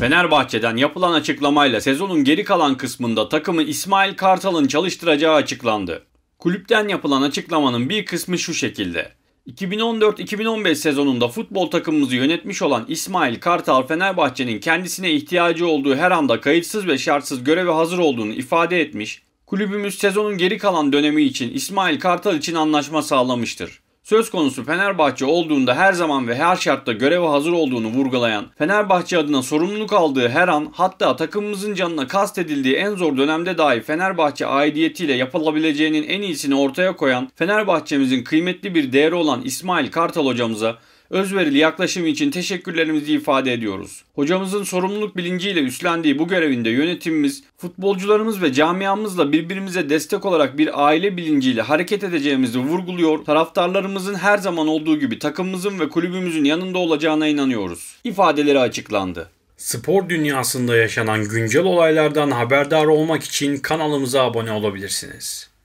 Fenerbahçe'den yapılan açıklamayla sezonun geri kalan kısmında takımı İsmail Kartal'ın çalıştıracağı açıklandı. Kulüpten yapılan açıklamanın bir kısmı şu şekilde. 2014-2015 sezonunda futbol takımımızı yönetmiş olan İsmail Kartal Fenerbahçe'nin kendisine ihtiyacı olduğu her anda kayıtsız ve şartsız göreve hazır olduğunu ifade etmiş, kulübümüz sezonun geri kalan dönemi için İsmail Kartal için anlaşma sağlamıştır. Söz konusu Fenerbahçe olduğunda her zaman ve her şartta göreve hazır olduğunu vurgulayan, Fenerbahçe adına sorumluluk aldığı her an hatta takımımızın canına kastedildiği en zor dönemde dahi Fenerbahçe aidiyetiyle yapılabileceğinin en iyisini ortaya koyan Fenerbahçemizin kıymetli bir değeri olan İsmail Kartal hocamıza özverili yaklaşım için teşekkürlerimizi ifade ediyoruz. Hocamızın sorumluluk bilinciyle üstlendiği bu görevinde yönetimimiz, futbolcularımız ve camiamızla birbirimize destek olarak bir aile bilinciyle hareket edeceğimizi vurguluyor, taraftarlarımızın her zaman olduğu gibi takımımızın ve kulübümüzün yanında olacağına inanıyoruz. İfadeleri açıklandı. Spor dünyasında yaşanan güncel olaylardan haberdar olmak için kanalımıza abone olabilirsiniz.